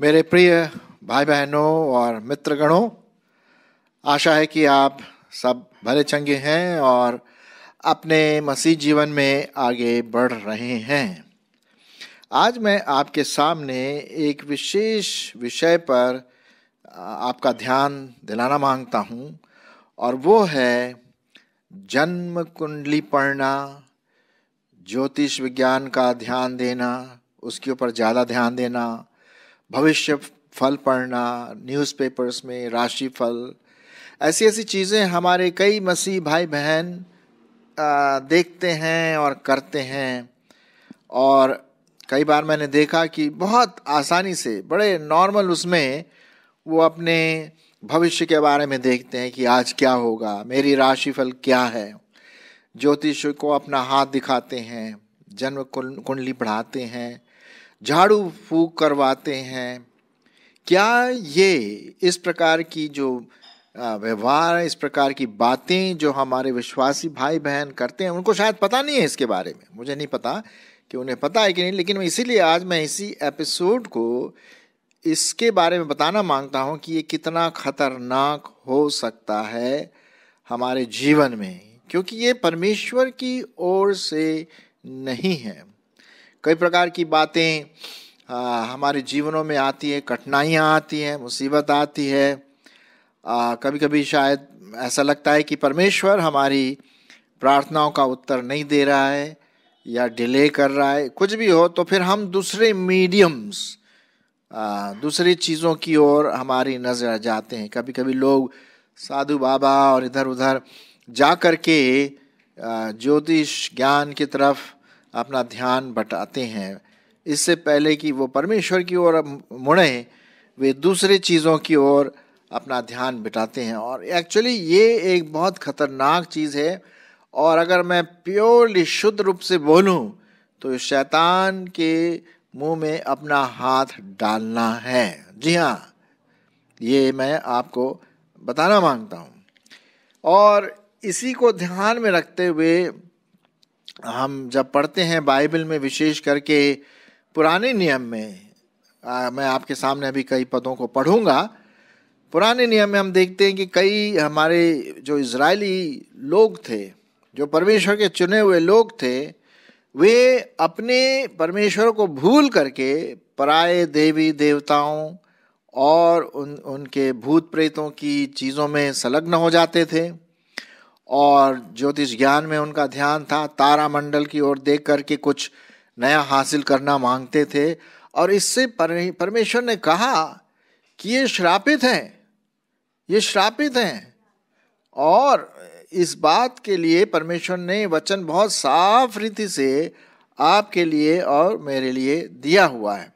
मेरे प्रिय भाई बहनों और मित्रगणों आशा है कि आप सब भले चंगे हैं और अपने मसीह जीवन में आगे बढ़ रहे हैं आज मैं आपके सामने एक विशेष विषय पर आपका ध्यान दिलाना मांगता हूं और वो है जन्म कुंडली पढ़ना ज्योतिष विज्ञान का ध्यान देना उसके ऊपर ज़्यादा ध्यान देना भविष्य फल पढ़ना न्यूज़पेपर्स में राशि फल ऐसी ऐसी चीज़ें हमारे कई मसीह भाई बहन देखते हैं और करते हैं और कई बार मैंने देखा कि बहुत आसानी से बड़े नॉर्मल उसमें वो अपने भविष्य के बारे में देखते हैं कि आज क्या होगा मेरी राशिफल क्या है ज्योतिष को अपना हाथ दिखाते हैं जन्म कुंडली पढ़ाते हैं झाड़ू फूक करवाते हैं क्या ये इस प्रकार की जो व्यवहार इस प्रकार की बातें जो हमारे विश्वासी भाई बहन करते हैं उनको शायद पता नहीं है इसके बारे में मुझे नहीं पता कि उन्हें पता है कि नहीं लेकिन इसीलिए आज मैं इसी एपिसोड को इसके बारे में बताना मांगता हूँ कि ये कितना खतरनाक हो सकता है हमारे जीवन में क्योंकि ये परमेश्वर की ओर से नहीं है कई प्रकार की बातें हमारे जीवनों में आती है कठिनाइयाँ आती हैं मुसीबत आती है आ, कभी कभी शायद ऐसा लगता है कि परमेश्वर हमारी प्रार्थनाओं का उत्तर नहीं दे रहा है या डिले कर रहा है कुछ भी हो तो फिर हम दूसरे मीडियम्स दूसरी चीज़ों की ओर हमारी नज़र जाते हैं कभी कभी लोग साधु बाबा और इधर उधर जा कर के ज्योतिष ज्ञान की तरफ अपना ध्यान बटाते हैं इससे पहले कि वो परमेश्वर की ओर मुड़े वे दूसरी चीज़ों की ओर अपना ध्यान बिटाते हैं और एक्चुअली ये एक बहुत ख़तरनाक चीज़ है और अगर मैं प्योरली शुद्ध रूप से बोलूं तो शैतान के मुंह में अपना हाथ डालना है जी हाँ ये मैं आपको बताना मांगता हूँ और इसी को ध्यान में रखते हुए हम जब पढ़ते हैं बाइबल में विशेष करके पुराने नियम में आ, मैं आपके सामने अभी कई पदों को पढ़ूंगा पुराने नियम में हम देखते हैं कि कई हमारे जो इसराइली लोग थे जो परमेश्वर के चुने हुए लोग थे वे अपने परमेश्वर को भूल करके पराय देवी देवताओं और उन उनके भूत प्रेतों की चीज़ों में संलग्न हो जाते थे और ज्योतिष ज्ञान में उनका ध्यान था तारामंडल की ओर देख करके कुछ नया हासिल करना मांगते थे और इससे परमेश्वर ने कहा कि ये श्रापित हैं ये श्रापित हैं और इस बात के लिए परमेश्वर ने वचन बहुत साफ रीति से आपके लिए और मेरे लिए दिया हुआ है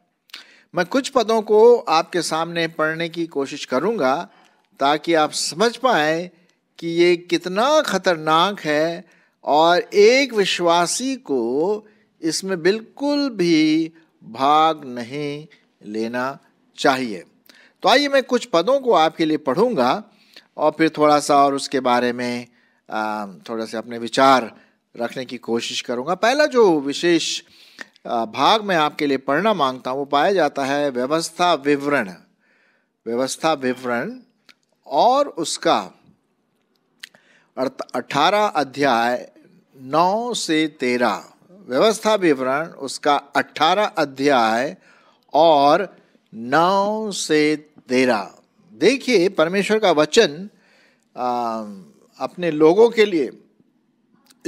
मैं कुछ पदों को आपके सामने पढ़ने की कोशिश करूंगा ताकि आप समझ पाए कि ये कितना खतरनाक है और एक विश्वासी को इसमें बिल्कुल भी भाग नहीं लेना चाहिए तो आइए मैं कुछ पदों को आपके लिए पढ़ूंगा और फिर थोड़ा सा और उसके बारे में Um, थोड़ा सा अपने विचार रखने की कोशिश करूँगा पहला जो विशेष भाग मैं आपके लिए पढ़ना मांगता हूँ वो पाया जाता है व्यवस्था विवरण व्यवस्था विवरण और उसका अठारह अध्याय नौ से तेरह व्यवस्था विवरण उसका अठारह अध्याय और नौ से तेरह देखिए परमेश्वर का वचन आ, अपने लोगों के लिए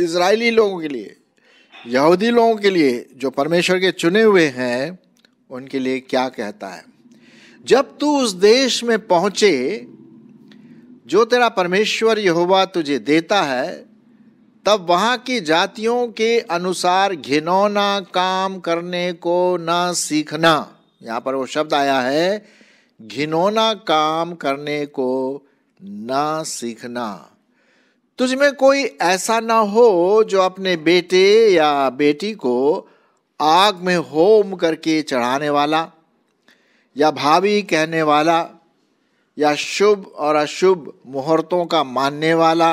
इसराइली लोगों के लिए यहूदी लोगों के लिए जो परमेश्वर के चुने हुए हैं उनके लिए क्या कहता है जब तू उस देश में पहुंचे जो तेरा परमेश्वर यहोवा तुझे देता है तब वहाँ की जातियों के अनुसार घिनौना काम करने को ना सीखना यहाँ पर वो शब्द आया है घिनौना काम करने को ना सीखना तुझमें कोई ऐसा ना हो जो अपने बेटे या बेटी को आग में होम करके चढ़ाने वाला या भावी कहने वाला या शुभ और अशुभ मुहूर्तों का मानने वाला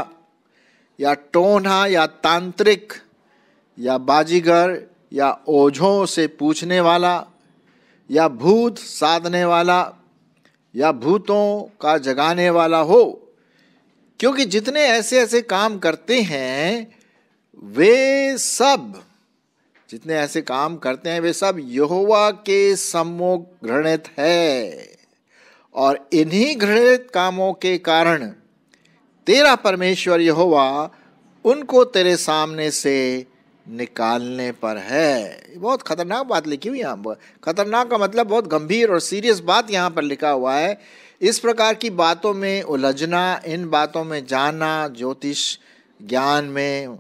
या टोना या तांत्रिक या बाजीगर या ओझों से पूछने वाला या भूत साधने वाला या भूतों का जगाने वाला हो क्योंकि जितने ऐसे ऐसे काम करते हैं वे सब जितने ऐसे काम करते हैं वे सब यहोवा के सम्मुख घृणित है और इन्हीं घृणित कामों के कारण तेरा परमेश्वर यहोवा उनको तेरे सामने से निकालने पर है बहुत खतरनाक बात लिखी हुई यहाँ पर खतरनाक का मतलब बहुत गंभीर और सीरियस बात यहाँ पर लिखा हुआ है इस प्रकार की बातों में उलझना इन बातों में जाना ज्योतिष ज्ञान में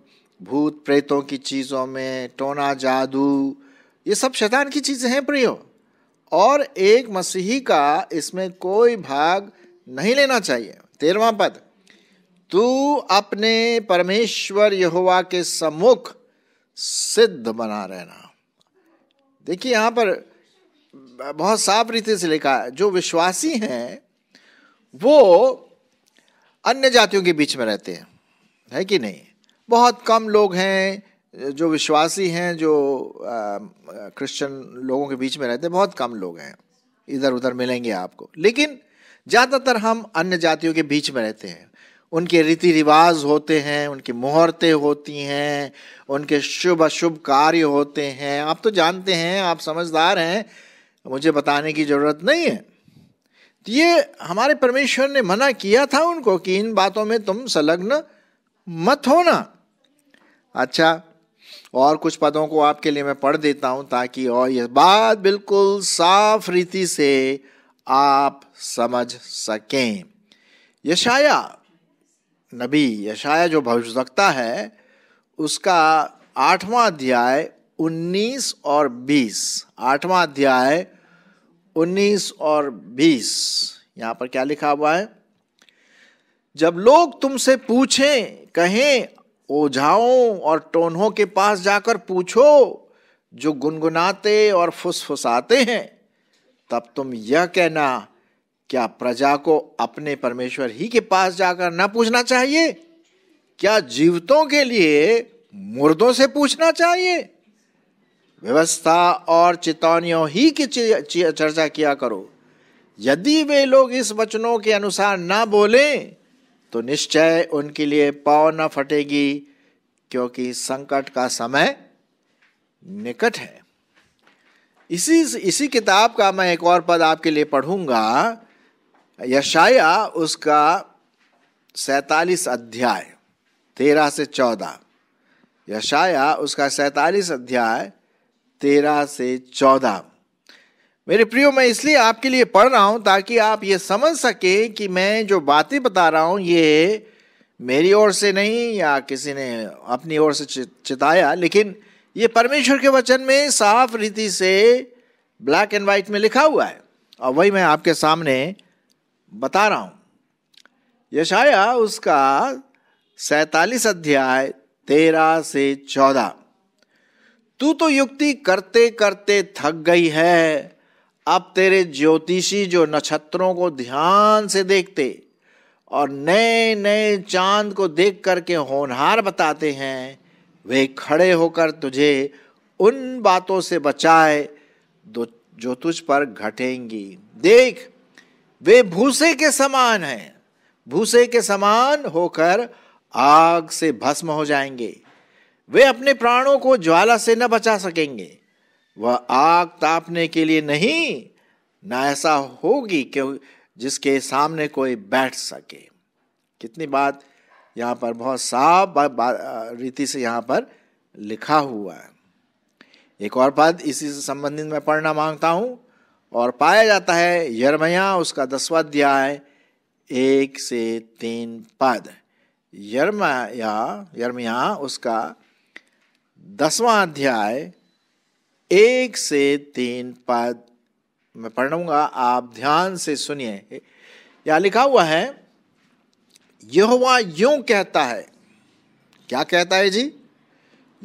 भूत प्रेतों की चीज़ों में टोना जादू ये सब शैतान की चीज़ें हैं प्रियो और एक मसीही का इसमें कोई भाग नहीं लेना चाहिए तेरवा पद तू अपने परमेश्वर यहोवा के सम्मुख सिद्ध बना रहना देखिए यहाँ पर बहुत साफ रीति से लिखा है जो विश्वासी हैं वो अन्य जातियों के बीच में रहते हैं है कि नहीं बहुत कम लोग हैं जो विश्वासी हैं जो क्रिश्चियन लोगों के बीच में रहते हैं बहुत कम लोग हैं इधर उधर मिलेंगे आपको लेकिन ज़्यादातर हम अन्य जातियों के बीच में रहते हैं उनके रीति रिवाज होते हैं उनकी मुहूर्तें होती हैं उनके शुभ अशुभ कार्य होते हैं आप तो जानते हैं आप समझदार हैं मुझे बताने की ज़रूरत नहीं है तो ये हमारे परमेश्वर ने मना किया था उनको कि इन बातों में तुम संलग्न मत होना अच्छा और कुछ पदों को आपके लिए मैं पढ़ देता हूं ताकि और यह बात बिल्कुल साफ रीति से आप समझ सकें यशाया नबी यशाया जो भविष्यता है उसका आठवां अध्याय 19 और 20 आठवां अध्याय 19 और 20 यहां पर क्या लिखा हुआ है जब लोग तुमसे पूछें कहें ओझाओं और टोनों के पास जाकर पूछो जो गुनगुनाते और फुसफुसाते हैं तब तुम यह कहना क्या प्रजा को अपने परमेश्वर ही के पास जाकर ना पूछना चाहिए क्या जीवतों के लिए मुर्दों से पूछना चाहिए व्यवस्था और चेतावनियों ही की चर्चा किया करो यदि वे लोग इस वचनों के अनुसार ना बोलें तो निश्चय उनके लिए पाव न फटेगी क्योंकि संकट का समय निकट है इसी इसी किताब का मैं एक और पद आपके लिए पढ़ूंगा यशाया उसका सैतालीस अध्याय तेरह से चौदह यशाया उसका सैतालीस अध्याय तेरह से चौदह मेरे प्रियो मैं इसलिए आपके लिए पढ़ रहा हूं ताकि आप ये समझ सके कि मैं जो बातें बता रहा हूं ये मेरी ओर से नहीं या किसी ने अपनी ओर से चिताया लेकिन ये परमेश्वर के वचन में साफ रीति से ब्लैक एंड वाइट में लिखा हुआ है और वही मैं आपके सामने बता रहा हूँ यशाया उसका सैतालीस अध्याय तेरह से चौदह तू तो युक्ति करते करते थक गई है अब तेरे ज्योतिषी जो नक्षत्रों को ध्यान से देखते और नए नए चांद को देख करके होनहार बताते हैं वे खड़े होकर तुझे उन बातों से बचाए जो तुझ पर घटेंगी देख वे भूसे के समान हैं भूसे के समान होकर आग से भस्म हो जाएंगे वे अपने प्राणों को ज्वाला से न बचा सकेंगे वह आग तापने के लिए नहीं ना ऐसा होगी कि जिसके सामने कोई बैठ सके कितनी बात यहाँ पर बहुत साफ रीति से यहाँ पर लिखा हुआ है एक और पद इसी से संबंधित मैं पढ़ना मांगता हूँ और पाया जाता है यरमया उसका दसवा अध्याय एक से तीन पद यरमया यरमया उसका दसवां अध्याय एक से तीन पद मैं पढ़ूंगा आप ध्यान से सुनिए या लिखा हुआ है यहोवा यूं कहता है क्या कहता है जी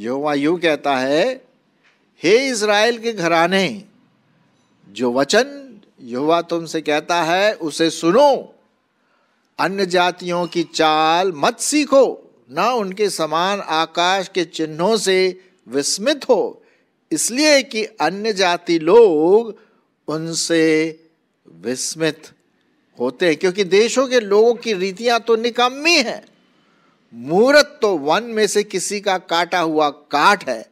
यहोवा यूं कहता है हे इज़राइल के घराने जो वचन यहोवा तुमसे कहता है उसे सुनो अन्य जातियों की चाल मत सीखो न उनके समान आकाश के चिन्हों से विस्मित हो इसलिए कि अन्य जाति लोग उनसे विस्मित होते हैं क्योंकि देशों के लोगों की रीतियां तो निकम्मी हैं मूर्त तो वन में से किसी का काटा हुआ काट है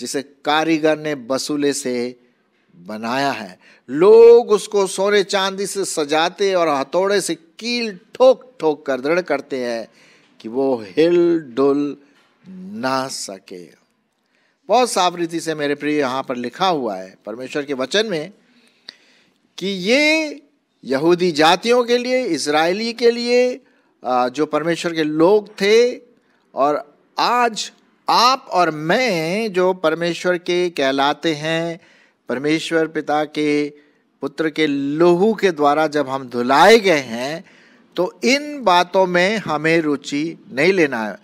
जिसे कारीगर ने बसूले से बनाया है लोग उसको सोने चांदी से सजाते और हथौड़े से कील ठोक ठोक कर दृढ़ करते हैं कि वो हिल डुल ना सके बहुत साफ रीति से मेरे प्रिय यहाँ पर लिखा हुआ है परमेश्वर के वचन में कि ये यहूदी जातियों के लिए इसराइली के लिए जो परमेश्वर के लोग थे और आज आप और मैं जो परमेश्वर के कहलाते हैं परमेश्वर पिता के पुत्र के लोहू के द्वारा जब हम धुलाए गए हैं तो इन बातों में हमें रुचि नहीं लेना है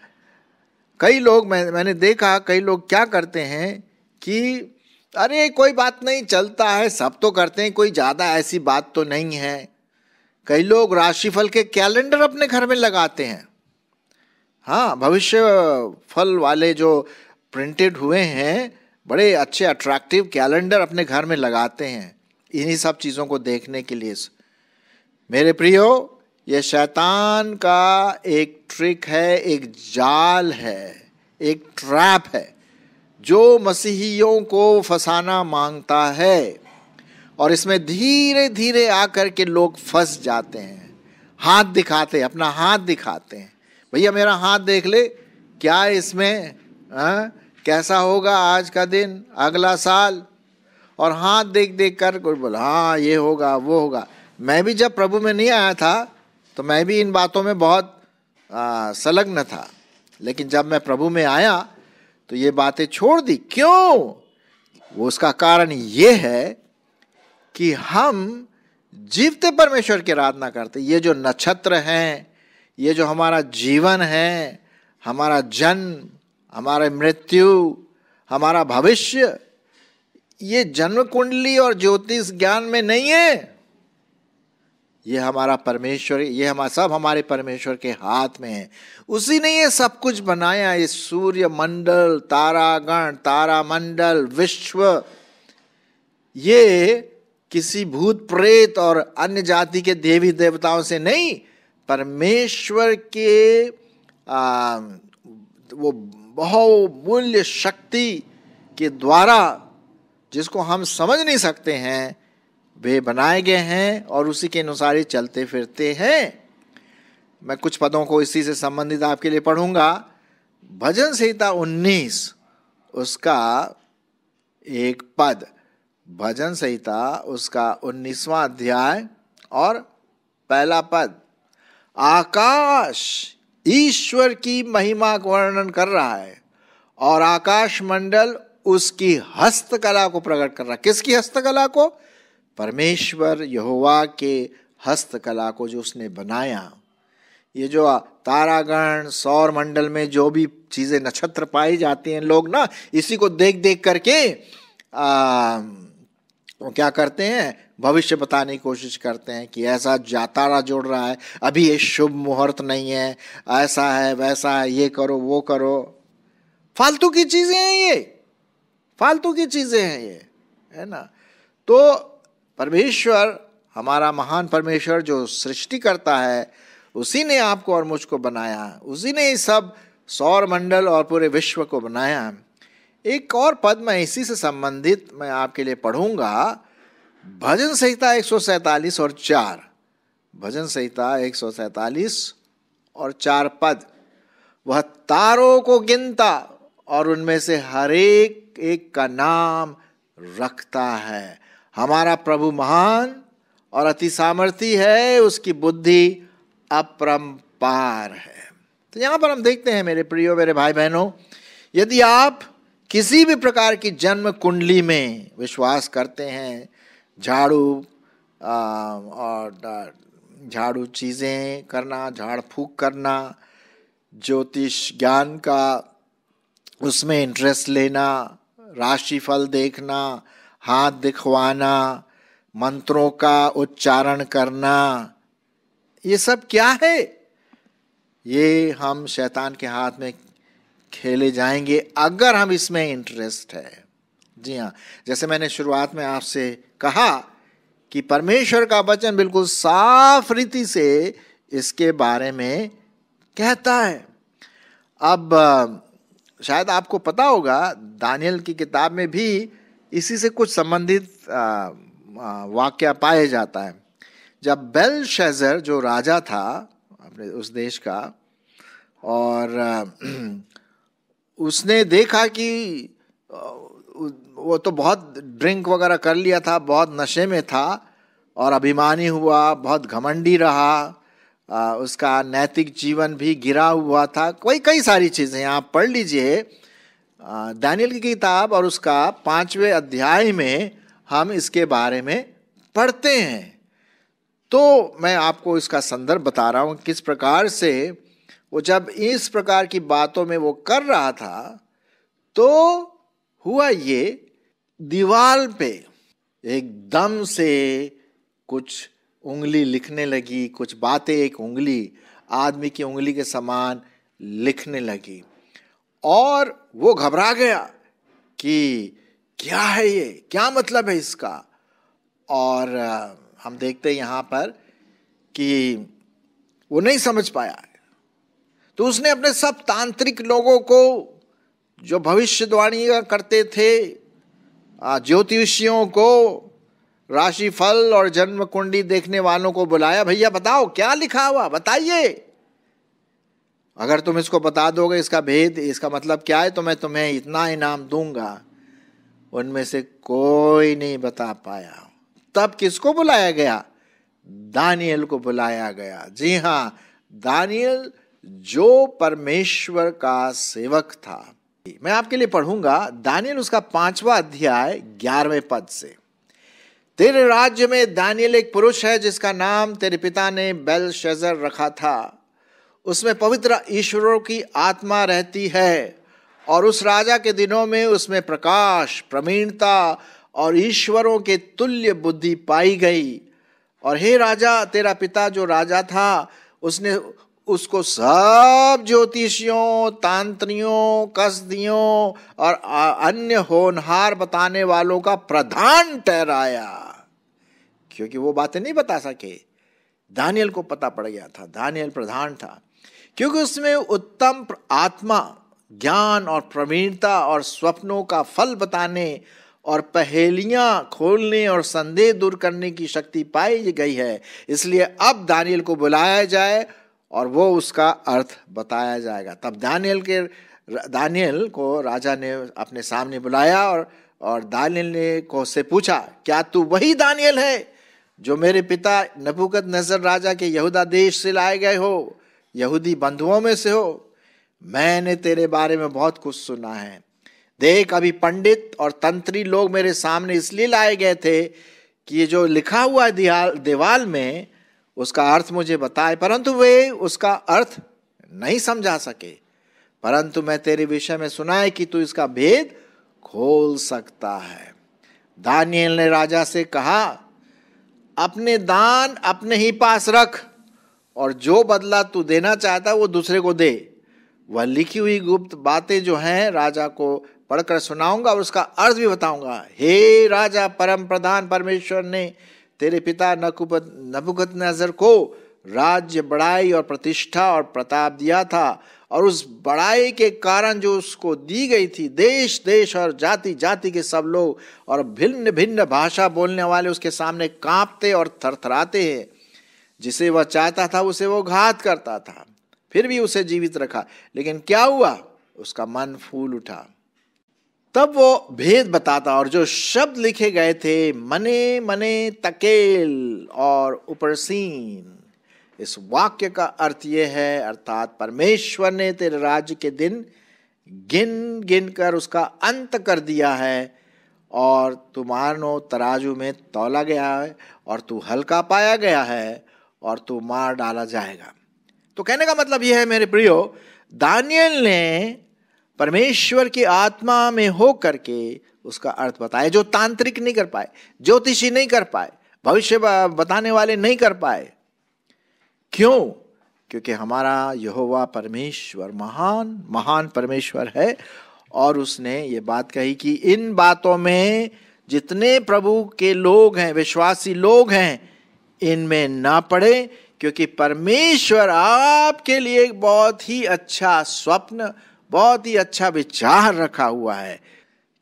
कई लोग मैं मैंने देखा कई लोग क्या करते हैं कि अरे कोई बात नहीं चलता है सब तो करते हैं कोई ज़्यादा ऐसी बात तो नहीं है कई लोग राशिफल के कैलेंडर अपने घर में लगाते हैं हाँ भविष्य फल वाले जो प्रिंटेड हुए हैं बड़े अच्छे अट्रैक्टिव कैलेंडर अपने घर में लगाते हैं इन्हीं सब चीज़ों को देखने के लिए मेरे प्रियो यह शैतान का एक ट्रिक है एक जाल है एक ट्रैप है जो मसीहियों को फंसाना मांगता है और इसमें धीरे धीरे आकर के लोग फंस जाते हैं हाथ दिखाते हैं अपना हाथ दिखाते हैं भैया मेरा हाथ देख ले क्या इसमें आ, कैसा होगा आज का दिन अगला साल और हाथ देख देख कर कोई बोला हाँ ये होगा वो होगा मैं भी जब प्रभु में नहीं आया था तो मैं भी इन बातों में बहुत संलग्न था लेकिन जब मैं प्रभु में आया तो ये बातें छोड़ दी क्यों वो उसका कारण ये है कि हम जीवते परमेश्वर की आराधना करते ये जो नक्षत्र हैं ये जो हमारा जीवन है हमारा जन्म हमारे मृत्यु हमारा भविष्य ये जन्म कुंडली और ज्योतिष ज्ञान में नहीं है ये हमारा परमेश्वर ये हमारा सब हमारे परमेश्वर के हाथ में है उसी ने ये सब कुछ बनाया ये सूर्य मंडल तारागण तारामंडल विश्व ये किसी भूत प्रेत और अन्य जाति के देवी देवताओं से नहीं परमेश्वर के आ, वो बहुमूल्य शक्ति के द्वारा जिसको हम समझ नहीं सकते हैं वे बनाए गए हैं और उसी के अनुसार ही चलते फिरते हैं मैं कुछ पदों को इसी से संबंधित आपके लिए पढ़ूंगा भजन संहिता 19 उसका एक पद भजन संहिता उसका 19वां अध्याय और पहला पद आकाश ईश्वर की महिमा को वर्णन कर रहा है और आकाश मंडल उसकी हस्तकला को प्रकट कर रहा है किसकी हस्तकला को परमेश्वर यहोवा के हस्तकला को जो उसने बनाया ये जो तारागण सौर मंडल में जो भी चीज़ें नक्षत्र पाई जाती हैं लोग ना इसी को देख देख करके आ, क्या करते हैं भविष्य बताने की कोशिश करते हैं कि ऐसा जातारा जोड़ रहा है अभी ये शुभ मुहूर्त नहीं है ऐसा है वैसा है ये करो वो करो फालतू की चीज़ें हैं ये फालतू की चीज़ें हैं ये है ना तो परमेश्वर हमारा महान परमेश्वर जो सृष्टि करता है उसी ने आपको और मुझको बनाया उसी ने सब सौर मंडल और पूरे विश्व को बनाया एक और पद मैं इसी से संबंधित मैं आपके लिए पढ़ूंगा भजन संहिता एक और चार भजन संहिता एक और चार पद वह तारों को गिनता और उनमें से हर एक एक का नाम रखता है हमारा प्रभु महान और अति सामर्थ्य है उसकी बुद्धि अपरम्पार है तो यहाँ पर हम देखते हैं मेरे प्रियो मेरे भाई बहनों यदि आप किसी भी प्रकार की जन्म कुंडली में विश्वास करते हैं झाड़ू और झाड़ू चीज़ें करना झाड़ फूक करना ज्योतिष ज्ञान का उसमें इंटरेस्ट लेना राशिफल देखना हाथ दिखवाना मंत्रों का उच्चारण करना ये सब क्या है ये हम शैतान के हाथ में खेले जाएंगे अगर हम इसमें इंटरेस्ट है जी हाँ जैसे मैंने शुरुआत में आपसे कहा कि परमेश्वर का वचन बिल्कुल साफ रीति से इसके बारे में कहता है अब शायद आपको पता होगा दानियल की किताब में भी इसी से कुछ संबंधित वाक्य पाया जाता है जब बेल शेजर जो राजा था अपने उस देश का और उसने देखा कि वो तो बहुत ड्रिंक वगैरह कर लिया था बहुत नशे में था और अभिमानी हुआ बहुत घमंडी रहा उसका नैतिक जीवन भी गिरा हुआ था कोई कई सारी चीज़ें आप पढ़ लीजिए दानियल की किताब और उसका पांचवें अध्याय में हम इसके बारे में पढ़ते हैं तो मैं आपको इसका संदर्भ बता रहा हूँ किस प्रकार से वो जब इस प्रकार की बातों में वो कर रहा था तो हुआ ये दीवार पे एकदम से कुछ उंगली लिखने लगी कुछ बातें एक उंगली आदमी की उंगली के समान लिखने लगी और वो घबरा गया कि क्या है ये क्या मतलब है इसका और हम देखते हैं यहाँ पर कि वो नहीं समझ पाया तो उसने अपने सब तांत्रिक लोगों को जो भविष्यवाणी करते थे ज्योतिषियों को राशि फल और जन्म कुंडी देखने वालों को बुलाया भैया बताओ क्या लिखा हुआ बताइए अगर तुम इसको बता दोगे इसका भेद इसका मतलब क्या है तो मैं तुम्हें इतना इनाम दूंगा उनमें से कोई नहीं बता पाया तब किसको बुलाया गया दानियल को बुलाया गया जी हाँ दानियल जो परमेश्वर का सेवक था मैं आपके लिए पढ़ूंगा दानियल उसका पांचवा अध्याय ग्यारहवें पद से तेरे राज्य में दानियल एक पुरुष है जिसका नाम तेरे पिता ने बेल शेजर रखा था उसमें पवित्र ईश्वरों की आत्मा रहती है और उस राजा के दिनों में उसमें प्रकाश प्रवीणता और ईश्वरों के तुल्य बुद्धि पाई गई और हे राजा तेरा पिता जो राजा था उसने उसको सब ज्योतिषियों तांत्रियों कसदियों और अन्य होनहार बताने वालों का प्रधान ठहराया क्योंकि वो बातें नहीं बता सके दानियल को पता पड़ गया था दानियल प्रधान था क्योंकि उसमें उत्तम आत्मा ज्ञान और प्रवीणता और स्वप्नों का फल बताने और पहेलियां खोलने और संदेह दूर करने की शक्ति पाई गई है इसलिए अब दानियल को बुलाया जाए और वो उसका अर्थ बताया जाएगा तब दानियल के दानियल को राजा ने अपने सामने बुलाया और और दानियल ने को से पूछा क्या तू वही दानियल है जो मेरे पिता नबुकत नजर राजा के यहूदा देश से लाए गए हो यहूदी बंधुओं में से हो मैंने तेरे बारे में बहुत कुछ सुना है देख अभी पंडित और तंत्री लोग मेरे सामने इसलिए लाए गए थे कि ये जो लिखा हुआ दीवाल में उसका अर्थ मुझे बताए परंतु वे उसका अर्थ नहीं समझा सके परंतु मैं तेरे विषय में सुना है कि तू इसका भेद खोल सकता है दानियल ने राजा से कहा अपने दान अपने ही पास रख और जो बदला तू देना चाहता वो दूसरे को दे वह लिखी हुई गुप्त बातें जो हैं राजा को पढ़कर सुनाऊंगा और उसका अर्थ भी बताऊंगा हे राजा परम प्रधान परमेश्वर ने तेरे पिता नकुपत नबुकत नजर को राज्य बड़ाई और प्रतिष्ठा और प्रताप दिया था और उस बड़ाई के कारण जो उसको दी गई थी देश देश और जाति जाति के सब लोग और भिन्न भिन्न भाषा बोलने वाले उसके सामने कांपते और थरथराते हैं जिसे वह चाहता था उसे वो घात करता था फिर भी उसे जीवित रखा लेकिन क्या हुआ उसका मन फूल उठा तब वो भेद बताता और जो शब्द लिखे गए थे मने मने तकेल और उपरसीन इस वाक्य का अर्थ यह है अर्थात परमेश्वर ने तेरे राज्य के दिन गिन गिन कर उसका अंत कर दिया है और तुम्हारो तराजू में तोला गया है और तू हल्का पाया गया है और तो मार डाला जाएगा तो कहने का मतलब यह है मेरे प्रियो दानियल ने परमेश्वर की आत्मा में हो करके उसका अर्थ बताया जो तांत्रिक नहीं कर पाए ज्योतिषी नहीं कर पाए भविष्य बताने वाले नहीं कर पाए क्यों क्योंकि हमारा यहोवा परमेश्वर महान महान परमेश्वर है और उसने ये बात कही कि इन बातों में जितने प्रभु के लोग हैं विश्वासी लोग हैं इनमें ना पड़े क्योंकि परमेश्वर आपके लिए एक बहुत ही अच्छा स्वप्न बहुत ही अच्छा विचार रखा हुआ है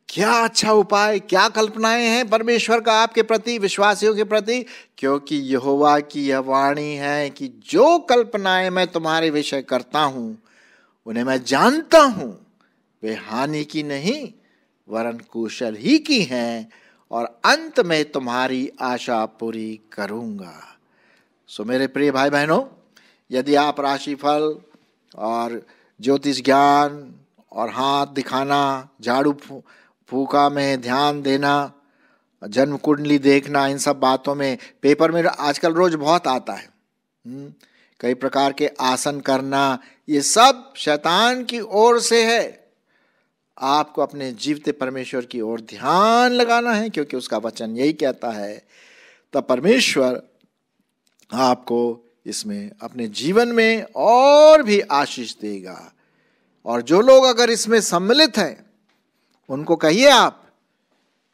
क्या अच्छा उपाय क्या कल्पनाएं हैं परमेश्वर का आपके प्रति विश्वासियों के प्रति क्योंकि यहोवा की यह वाणी है कि जो कल्पनाएं मैं तुम्हारे विषय करता हूँ उन्हें मैं जानता हूँ वे हानि की नहीं वरन कुशल ही की हैं और अंत में तुम्हारी आशा पूरी करूँगा सो मेरे प्रिय भाई बहनों यदि आप राशिफल और ज्योतिष ज्ञान और हाथ दिखाना झाड़ू फूका में ध्यान देना जन्म कुंडली देखना इन सब बातों में पेपर में आजकल रोज बहुत आता है हम्म, कई प्रकार के आसन करना ये सब शैतान की ओर से है आपको अपने जीवते परमेश्वर की ओर ध्यान लगाना है क्योंकि उसका वचन यही कहता है तब परमेश्वर आपको इसमें अपने जीवन में और भी आशीष देगा और जो लोग अगर इसमें सम्मिलित हैं उनको कहिए आप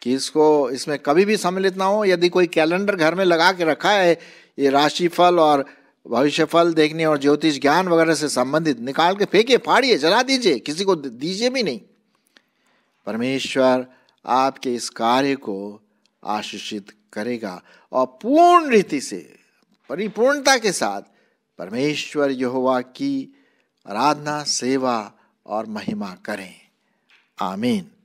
कि इसको इसमें कभी भी सम्मिलित ना हो यदि कोई कैलेंडर घर में लगा के रखा है ये राशिफल और भविष्यफल देखने और ज्योतिष ज्ञान वगैरह से संबंधित निकाल के फेंकिए फाड़िए जला दीजिए किसी को दीजिए भी नहीं परमेश्वर आपके इस कार्य को आशीषित करेगा और पूर्ण रीति से परिपूर्णता के साथ परमेश्वर यहोवा की आराधना सेवा और महिमा करें आमीन